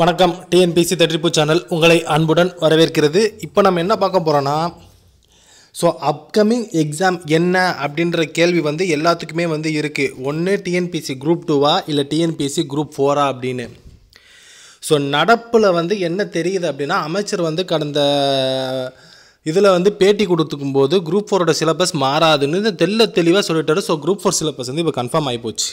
வணக்கம் TNPSC தட்டிப்பு channel உங்களை அன்புடன் வரவேற்கிறது இப்போ நம்ம என்ன பார்க்க போகிறோன்னா ஸோ அப்கமிங் எக்ஸாம் என்ன அப்படின்ற கேள்வி வந்து எல்லாத்துக்குமே வந்து இருக்குது ஒன்று டிஎன்பிசி குரூப் டூவா இல்லை டிஎன்பிசி குரூப் ஃபோரா அப்படின்னு ஸோ நடப்பில் வந்து என்ன தெரியுது அப்படின்னா அமைச்சர் வந்து கடந்த இதில் வந்து பேட்டி கொடுத்துக்கும் போது குரூப் ஃபோரோட சிலபஸ் மாறாதுன்னு தெல்ல தெளிவாக சொல்லிட்டாரு ஸோ குரூப் ஃபோர் சிலபஸ் வந்து இப்போ கன்ஃபார்ம் ஆகிப்போச்சு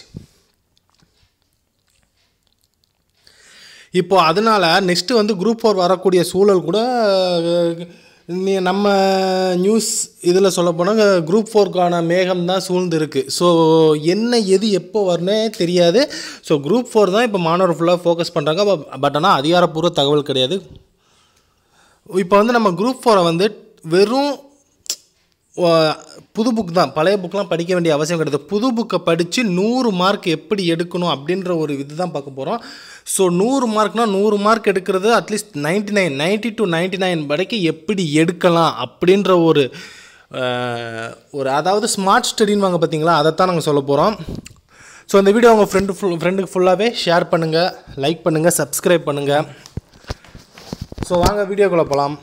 இப்போது அதனால் நெக்ஸ்ட்டு வந்து குரூப் ஃபோர் வரக்கூடிய சூழல் கூட நீ நம்ம நியூஸ் இதில் சொல்ல போனால் குரூப் ஃபோருக்கான மேகம் தான் சூழ்ந்து இருக்குது ஸோ என்ன எது எப்போ வரனே தெரியாது ஸோ குரூப் ஃபோர் தான் இப்போ மாணவர் ஃபுல்லாக ஃபோக்கஸ் பண்ணுறாங்க பட் ஆனால் அதிகாரப்பூர்வ தகவல் கிடையாது இப்போ வந்து நம்ம குரூப் ஃபோரை வந்து வெறும் புது புக் தான் பழைய புக்கெலாம் படிக்க வேண்டிய அவசியம் கிடையாது புது புக்கை படித்து நூறு மார்க் எப்படி எடுக்கணும் அப்படின்ற ஒரு இது தான் பார்க்க போகிறோம் ஸோ நூறு மார்க்னால் நூறு மார்க் எடுக்கிறது at least ninety nine ninety to ninety nine வரைக்கும் எப்படி எடுக்கலாம் அப்படின்ற ஒரு ஒரு அதாவது ஸ்மார்ட் ஸ்டடின்னு வாங்க பார்த்தீங்களா தான் நாங்கள் சொல்ல போகிறோம் ஸோ இந்த வீடியோ உங்கள் ஃப்ரெண்டு ஃபுல் ஃப்ரெண்டுக்கு ஃபுல்லாகவே ஷேர் பண்ணுங்கள் லைக் பண்ணுங்கள் சப்ஸ்கிரைப் பண்ணுங்கள் ஸோ வாங்க வீடியோக்குள்ளே போகலாம்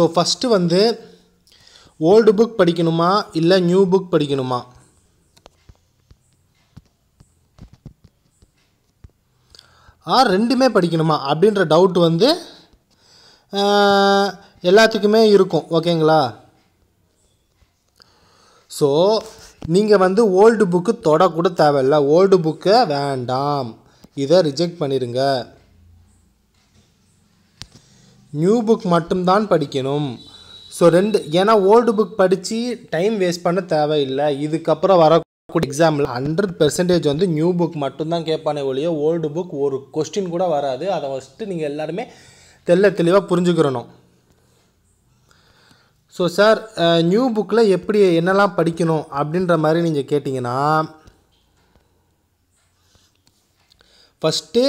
ஸோ ஃபஸ்ட்டு வந்து ஓல்டு புக் படிக்கணுமா இல்லை நியூ புக் படிக்கணுமா ஆ ரெண்டுமே படிக்கணுமா அப்படின்ற டவுட் வந்து எல்லாத்துக்குமே இருக்கும் ஓகேங்களா ஸோ நீங்கள் வந்து ஓல்டு புக்கு தொடக்கூட தேவையில்ல ஓல்டு புக்கை வேண்டாம் இதை ரிஜெக்ட் பண்ணிடுங்க நியூ புக் மட்டும்தான் படிக்கணும் ஸோ ரெண்டு ஏன்னா ஓல்டு புக் படித்து டைம் வேஸ்ட் பண்ண தேவையில்லை இதுக்கப்புறம் வரக்கூடிய எக்ஸாமில் ஹண்ட்ரட் பெர்சன்டேஜ் வந்து நியூ புக் மட்டும்தான் கேட்பானே ஒழிய ஓல்டு புக் ஒரு கொஸ்டின் கூட வராது அதை ஃபஸ்ட்டு நீங்கள் எல்லாருமே தெல்ல தெளிவாக புரிஞ்சுக்கிறணும் ஸோ சார் நியூ புக்கில் எப்படி என்னெல்லாம் படிக்கணும் அப்படின்ற மாதிரி நீங்கள் கேட்டிங்கன்னா ஃபஸ்ட்டு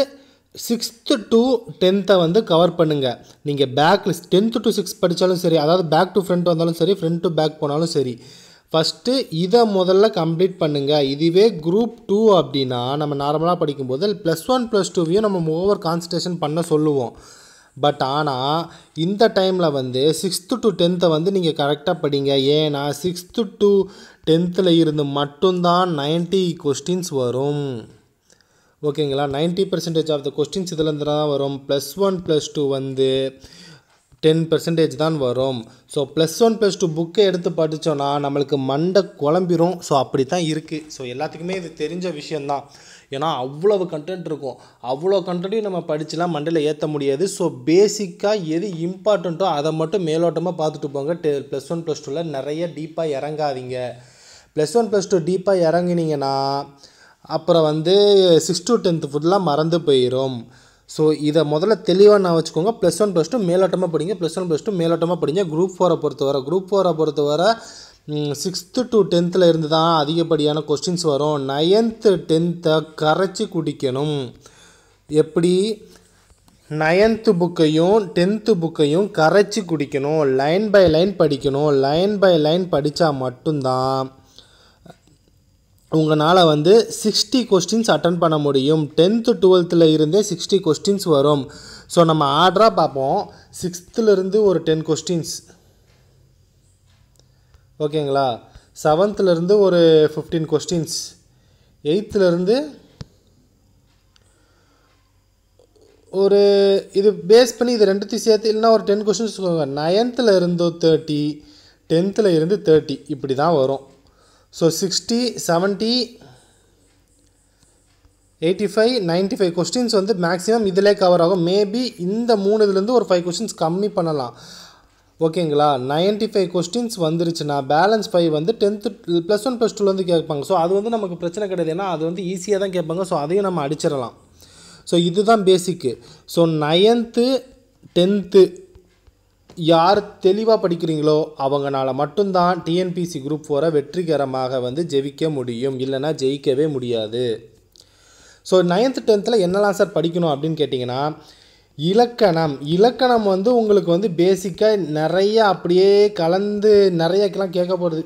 சிக்ஸ்த்து டு டென்த்தை வந்து கவர் பண்ணுங்கள் நீங்கள் பேக் டென்த்து டு சிக்ஸ் படித்தாலும் சரி அதாவது பேக் டு ஃப்ரண்ட் வந்தாலும் சரி ஃப்ரண்ட் டு பேக் போனாலும் சரி ஃபஸ்ட்டு இதை முதல்ல கம்ப்ளீட் பண்ணுங்கள் இதுவே குரூப் டூ அப்படின்னா நம்ம நார்மலாக படிக்கும்போது ப்ளஸ் ஒன் ப்ளஸ் டூவையும் நம்ம ஓவர் கான்சன்ட்ரேஷன் பண்ண சொல்லுவோம் பட் ஆனால் இந்த டைமில் வந்து சிக்ஸ்த்து டு டென்த்தை வந்து நீங்கள் கரெக்டாக படிங்க ஏன்னா சிக்ஸ்த்து டு டென்த்தில் இருந்து மட்டும்தான் நைன்ட்டி கொஸ்டின்ஸ் வரும் ஓகேங்களா ninety percentage of the questions இதுலேருந்து தான் வரும் ப்ளஸ் ஒன் ப்ளஸ் டூ வந்து டென் பர்சன்டேஜ் தான் வரும் so plus one plus two புக்கை எடுத்து படித்தோன்னா நம்மளுக்கு மண்டை குழம்பிரும் ஸோ அப்படி தான் இருக்குது ஸோ எல்லாத்துக்குமே இது தெரிஞ்ச விஷயந்தான் ஏன்னா அவ்வளவு கண்டென்ட் இருக்கும் அவ்வளோ கண்டென்ட்டையும் நம்ம படிச்சுலாம் மண்டையில் ஏற்ற முடியாது ஸோ பேசிக்காக எது இம்பார்ட்டண்ட்டோ அதை மட்டும் மேலோட்டமாக பார்த்துட்டு போங்க டெ ப்ளஸ் ஒன் ப்ளஸ் டூவில் நிறைய டீப்பாக இறங்காதீங்க ப்ளஸ் ஒன் ப்ளஸ் டூ டீப்பாக இறங்கினீங்கன்னா அப்புறம் வந்து சிக்ஸ் டு டென்த்து ஃபுட்லாம் மறந்து போயிடும் ஸோ இதை முதல்ல தெளிவாக நான் வச்சுக்கோங்க ப்ளஸ் ஒன் ப்ளஸ் டூ மேலோட்டமாக படிங்க ப்ளஸ் ஒன் ப்ளஸ் டூ மேலோட்டமாக படிங்க குரூப் ஃபோரை வர குரூப் ஃபோரை வர சிக்ஸ்த்து டு டென்த்தில் இருந்து தான் அதிகப்படியான கொஸ்டின்ஸ் வரும் நயன்த்து டென்த்தை கரைச்சி குடிக்கணும் எப்படி நயன்த்து புக்கையும் டென்த்து புக்கையும் கரைச்சி குடிக்கணும் லைன் பை லைன் படிக்கணும் லைன் பை லைன் படித்தா மட்டும்தான் உங்களால் வந்து சிக்ஸ்டி கொஸ்டின்ஸ் அட்டன் பண்ண முடியும் டென்த்து டுவெல்த்தில் இருந்தே சிக்ஸ்டி கொஸ்டின்ஸ் வரும் ஸோ நம்ம ஆர்டராக பார்ப்போம் சிக்ஸ்த்துலேருந்து ஒரு டென் கொஸ்டின்ஸ் ஓகேங்களா செவன்த்துலேருந்து ஒரு ஃபிஃப்டீன் கொஸ்டின்ஸ் எயித்துலேருந்து ஒரு இது பேஸ் பண்ணி இது ரெண்டுத்தையும் சேர்த்து இல்லைனா ஒரு டென் கொஸ்டின்ஸ் நயன்த்தில் இருந்தோ தேர்ட்டி டென்த்தில் இருந்து தேர்ட்டி இப்படி தான் வரும் so sixty seventy eighty five ninety five questions வந்து மேக்ஸிமம் இதிலே கவர் ஆகும் மேபி இந்த மூணு இதுலேருந்து ஒரு ஃபைவ் கொஸ்டின்ஸ் கம்மி பண்ணலாம் ஓகேங்களா நைன்ட்டி ஃபைவ் கொஸ்டின்ஸ் வந்துருச்சுன்னா பேலன்ஸ் ஃபைவ் வந்து டென்த்து ப்ளஸ் ஒன் ப்ளஸ் டூலேருந்து கேட்பாங்க ஸோ அது வந்து நமக்கு பிரச்சனை கிடையாது ஏன்னா அது வந்து ஈஸியாக தான் கேட்பாங்க ஸோ அதையும் நம்ம அடிச்சிடலாம் ஸோ இதுதான் பேசிக்கு ஸோ நயன்த்து டென்த்து யார் தெளிவாக படிக்கிறீங்களோ அவங்களால மட்டும்தான் டிஎன்பிசி குரூப் ஃபோரை வெற்றிகரமாக வந்து ஜெயிக்க முடியும் இல்லைனா ஜெயிக்கவே முடியாது ஸோ நைன்த்து டென்த்தில் என்னெல்லாம் சார் படிக்கணும் அப்படின்னு கேட்டிங்கன்னா இலக்கணம் இலக்கணம் வந்து உங்களுக்கு வந்து பேசிக்காக நிறைய அப்படியே கலந்து நிறையக்கெல்லாம் கேட்க போகிறது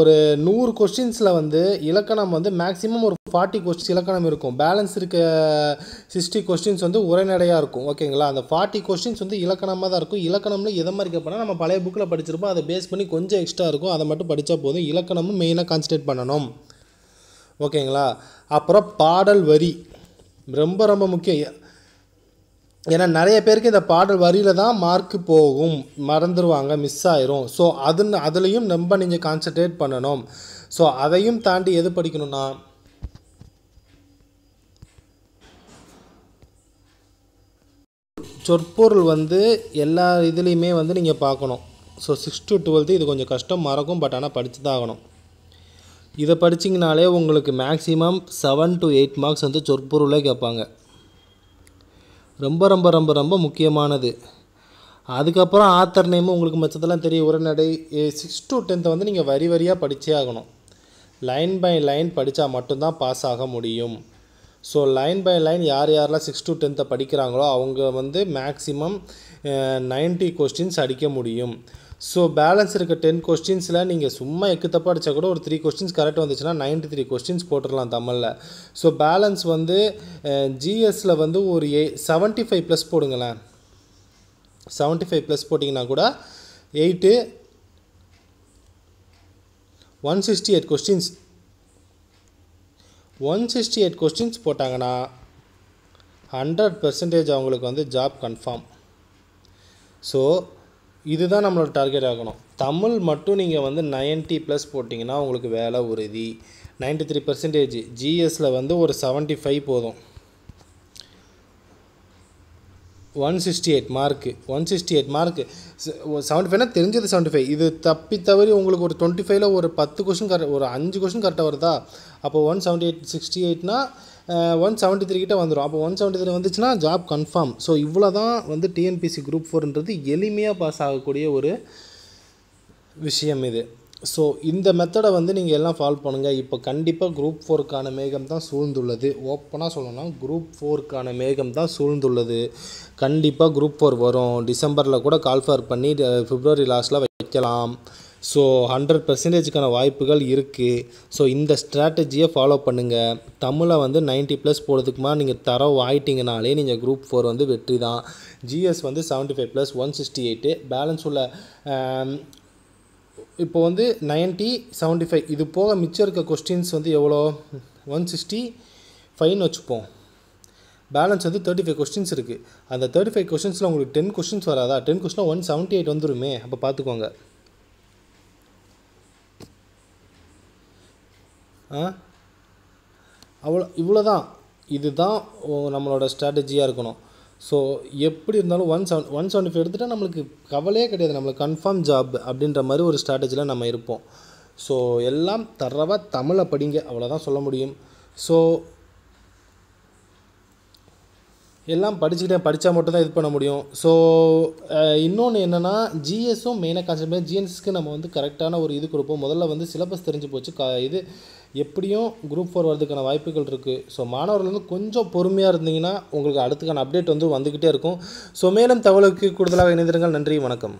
ஒரு நூறு கொஸ்டின்ஸில் வந்து இலக்கணம் வந்து மேக்ஸிமம் ஒரு ஃபார்ட்டி கொஸ்டின் இலக்கணம் இருக்கும் பேலன்ஸ் இருக்க சிக்ஸ்டி கொஸ்டின்ஸ் வந்து உரைநடையாக இருக்கும் ஓகேங்களா அந்த ஃபார்ட்டி கொஸ்டின்ஸ் வந்து இலக்கணமாக தான் இருக்கும் இலக்கணம்னு எதை மாதிரி கேட்போம்னா நம்ம பழைய புக்கில் படிச்சிருப்போம் அதை பேஸ் பண்ணி கொஞ்சம் எக்ஸ்ட்ரா இருக்கும் அதை மட்டும் படித்தா போதும் இலக்கணமும் மெயினாக கான்சன்ட்ரேட் பண்ணணும் ஓகேங்களா அப்புறம் பாடல் வரி ரொம்ப ரொம்ப முக்கியம் ஏன்னா நிறைய பேருக்கு இந்த பாடல் வரியில் தான் மார்க்கு போகும் மறந்துடுவாங்க மிஸ் ஆயிரும் ஸோ அது அதுலேயும் ரொம்ப நீங்கள் கான்சன்ட்ரேட் பண்ணணும் ஸோ அதையும் தாண்டி எது படிக்கணும்னா சொற்பொருள் வந்து எல்லா இதுலேயுமே வந்து நீங்கள் பார்க்கணும் ஸோ சிக்ஸ் டு டுவெல்த்து இது கொஞ்சம் கஷ்டம் மறக்கும் பட் ஆனால் படித்து தான் ஆகணும் இதை படிச்சிங்கனாலே உங்களுக்கு maximum seven to eight marks வந்து சொற்பொருளே கேட்பாங்க ரொம்ப ரொம்ப ரொம்ப ரொம்ப முக்கியமானது அதுக்கப்புறம் ஆத்தர் நேம் உங்களுக்கு மச்சத்தெல்லாம் தெரியும் உரைநடை சிக்ஸ் டு டென்த்தை வந்து நீங்கள் வரி வரியாக படித்தே ஆகணும் லைன் பை லைன் படித்தா மட்டும்தான் பாஸ் ஆக முடியும் ஸோ லைன் பை லைன் யார் யாரெல்லாம் சிக்ஸ் டு டென்த்தை படிக்கிறாங்களோ அவங்க வந்து மேக்ஸிமம் நைன்ட்டி கொஸ்டின்ஸ் அடிக்க முடியும் ஸோ பேலன்ஸ் இருக்க டென் கொஸ்டின்ஸில் நீங்கள் சும்மா எக்கு தப்பாக அடித்தா கூட ஒரு த்ரீ கொஸ்டின்ஸ் கரெக்டாக வந்துச்சுன்னா நைன்டி த்ரீ கொஸ்டின்ஸ் போட்டுடலாம் தமிழில் ஸோ பேலன்ஸ் வந்து ஜிஎஸில் வந்து ஒரு ஏ செவன்ட்டி ஃபைவ் ப்ளஸ் போடுங்களேன் செவன்ட்டி ஃபைவ் ப்ளஸ் போட்டிங்கன்னா கூட eight one sixty eight questions one sixty eight questions போட்டாங்கன்னா ஹண்ட்ரட் பெர்சன்டேஜ் அவங்களுக்கு வந்து ஜாப் கன்ஃபார்ம் ஸோ இதுதான் நம்மளோட டார்கெட் ஆகணும் தமிழ் மட்டும் நீங்கள் வந்து நைன்ட்டி ப்ளஸ் போட்டிங்கன்னா உங்களுக்கு வேலை உறுதி நைன்டி த்ரீ பர்சன்டேஜ் ஜிஎஸில் வந்து ஒரு செவன்ட்டி ஃபைவ் போதும் one sixty eight mark one sixty eight mark seventy ஃபைவ்னா தெரிஞ்சது செவன்ட்டி ஃபைவ் இது தப்பி தவறி உங்களுக்கு ஒரு டுவெண்ட்டி ஃபைவ்ல ஒரு பத்து கொஷின் கரெக்ட் ஒரு அஞ்சு கொஷின் கரெக்டாக வருதா அப்போ ஒன் செவன்ட்டி எயிட் சிக்ஸ்டி எயிட்னா ஒன் செவன்ட்டி த்ரீ கிட்டே வந்துடும் அப்போ ஒன் செவன்ட்டி த்ரீ வந்துச்சுன்னா ஜாப் கன்ஃபார்ம் ஸோ இவ்வளோ தான் வந்து டிஎன்பிசி குரூப் ஃபோர்ன்றது எளிமையாக பாஸ் ஆகக்கூடிய ஒரு விஷயம் இது ஸோ இந்த மெத்தடை வந்து நீங்கள் எல்லாம் ஃபாலோ பண்ணுங்கள் இப்போ கண்டிப்பாக குரூப் ஃபோருக்கான மேகம் தான் சூழ்ந்துள்ளது ஓப்பனாக சொல்லணும்னா குரூப் ஃபோருக்கான மேகம் தான் சூழ்ந்துள்ளது கண்டிப்பாக குரூப் ஃபோர் வரும் டிசம்பரில் கூட கால்ஃபர் பண்ணி ஃபிப்ரவரி லாஸ்ட்டில் வைக்கலாம் ஸோ ஹண்ட்ரட் பர்சன்டேஜுக்கான வாய்ப்புகள் இருக்குது ஸோ இந்த ஸ்ட்ராட்டஜியை ஃபாலோ பண்ணுங்கள் தமிழை வந்து நைன்ட்டி ப்ளஸ் போகிறதுக்குமா நீங்கள் தரம் ஆயிட்டிங்கனாலே நீங்கள் குரூப் ஃபோர் வந்து வெற்றி தான் ஜிஎஸ் வந்து seventy five plus one sixty eight balance உள்ள இப்போ வந்து நைன்ட்டி செவன்ட்டி ஃபைவ் இது போக மிச்சம் இருக்க கொஸ்டின்ஸ் வந்து எவ்வளோ ஒன் சிக்ஸ்டி ஃபைவ்னு வச்சுப்போம் பேலன்ஸ் வந்து தேர்ட்டி ஃபைவ் கொஸ்டின்ஸ் இருக்குது அந்த தேர்ட்டி ஃபைவ் கொஸ்டின்ஸில் உங்களுக்கு டென் கொஸ்டின்ஸ் வராதா டென் கொஸ்டினா ஒன் செவன்ட்டி எயிட் வந்துருமே அப்போ பார்த்துக்கோங்க அவ்வளோ இவ்வளோ தான் இது தான் நம்மளோட ஸ்ட்ராட்டஜியாக இருக்கணும் ஸோ எப்படி இருந்தாலும் one seven one seventy five எடுத்துகிட்டா நம்மளுக்கு கவலையே கிடையாது நம்மளுக்கு கன்ஃபார்ம் ஜாப் அப்படின்ற மாதிரி ஒரு ஸ்ட்ராட்டஜியில் நம்ம இருப்போம் ஸோ எல்லாம் தரவாக தமிழை படிங்க அவ்வளோதான் சொல்ல முடியும் ஸோ எல்லாம் படிச்சுக்கிட்டே படித்தா மட்டும் தான் இது பண்ண முடியும் ஸோ இன்னொன்று என்னென்னா ஜிஎஸும் மெயினாக கான்செப்ட் ஜிஎன்எஸ்க்கு நம்ம வந்து கரெக்டான ஒரு இது கொடுப்போம் முதல்ல வந்து சிலபஸ் தெரிஞ்சு போச்சு கா இது எப்படியும் குரூப் ஃபோர் வரதுக்கான வாய்ப்புகள் இருக்குது ஸோ மாணவர்கள் வந்து கொஞ்சம் பொறுமையாக இருந்தீங்கன்னா உங்களுக்கு அடுத்துக்கான அப்டேட் வந்து வந்துக்கிட்டே இருக்கும் ஸோ மேலும் தகவலுக்கு கூடுதலாக இணைந்திருங்கள் நன்றி வணக்கம்